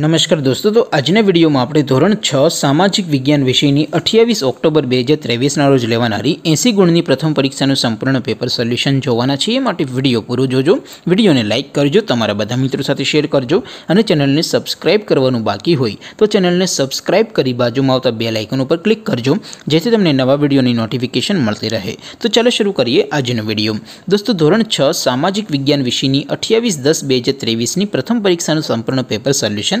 नमस्कार दोस्तों तो आज ने वीडियो में अपने ધોરણ 6 સામાજિક વિજ્ઞાન વિષયની 28 ઓક્ટોબર 2023 ના રોજ લેવાણારી 80 ગુણની પ્રથમ પરીક્ષાનું સંપૂર્ણ પેપર સોલ્યુશન જોવાના છે માટે વિડિયો પૂરો જોજો વિડિયોને લાઈક કરજો તમારા બધા મિત્રો સાથે શેર કરજો અને ચેનલને સબ્સ્ક્રાઇબ કરવાનું બાકી હોય તો ચેનલને સબ્સ્ક્રાઇબ કરી बाजूમાં આવતા બેલ આઇકન ઉપર ક્લિક કરજો જેથી તમને નવા વીડિયોની નોટિફિકેશન મળતી રહે તો ચાલો શરૂ કરીએ આજનો વિડિયો दोस्तों ધોરણ 6 સામાજિક વિજ્ઞાન વિષયની 28 10 2023 ની પ્રથમ પરીક્ષાનું સંપૂર્ણ પેપર સોલ્યુશન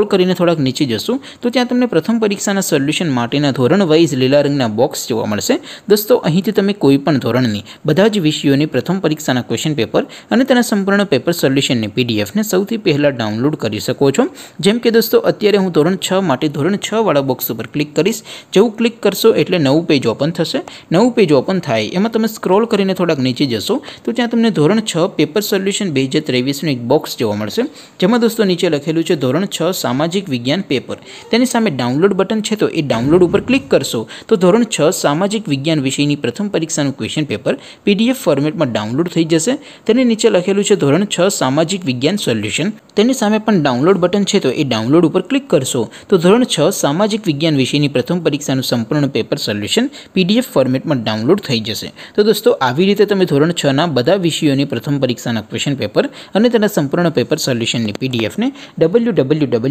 કરીને થોડક નીચે જ જસુ તો ત્યાં તમને પ્રથમ પરીક્ષાના સોલ્યુશન માટેના ધોરણ વાઇઝ લીલા રંગના બોક્સ જોવા મળશે દોસ્તો અહીંથી તમે કોઈ પણ ધોરણની બધા જ વિષયોની પ્રથમ પરીક્ષાના ક્વેશ્ચન પેપર અને તેના સંપૂર્ણ પેપર સોલ્યુશનની પીડીએફ ને સૌથી પહેલા ડાઉનલોડ કરી શકો છો જેમ કે દોસ્તો અત્યારે હું ધોરણ 6 માટે ધોરણ 6 વાળા બોક્સ ઉપર ક્લિક કરિસ જેવું ક્લિક કરશો એટલે નવું પેજ ઓપન થશે નવું પેજ ઓપન થાય એમાં તમે સ્ક્રોલ કરીને થોડક નીચે જ જશો તો ત્યાં તમને ધોરણ 6 પેપર સોલ્યુશન 2023 અને 1 બોક્સ જોવા મળશે જેમ કે દોસ્તો નીચે લખેલું છે ધોરણ 6 सामाजिक विज्ञान पेपर તેની સામે ડાઉનલોડ બટન છે તો એ ડાઉનલોડ ઉપર ક્લિક કરશો તો ધોરણ 6 સામાજિક વિજ્ઞાન વિષયની પ્રથમ પરીક્ષાનું ક્વેશ્ચન પેપર પીડીએફ ફોર્મેટમાં ડાઉનલોડ થઈ જશે તેની નીચે લખેલું છે ધોરણ 6 સામાજિક વિજ્ઞાન સોલ્યુશન તેની સામે પણ ડાઉનલોડ બટન છે તો એ ડાઉનલોડ ઉપર ક્લિક કરશો તો ધોરણ 6 સામાજિક વિજ્ઞાન વિષયની પ્રથમ પરીક્ષાનું સંપૂર્ણ પેપર સોલ્યુશન પીડીએફ ફોર્મેટમાં ડાઉનલોડ થઈ જશે તો દોસ્તો આવી રીતે તમે ધોરણ 6 ના બધા વિષયોની પ્રથમ પરીક્ષાના ક્વેશ્ચન પેપર અને તેના સંપૂર્ણ પેપર સોલ્યુશનની પીડીએફ ને www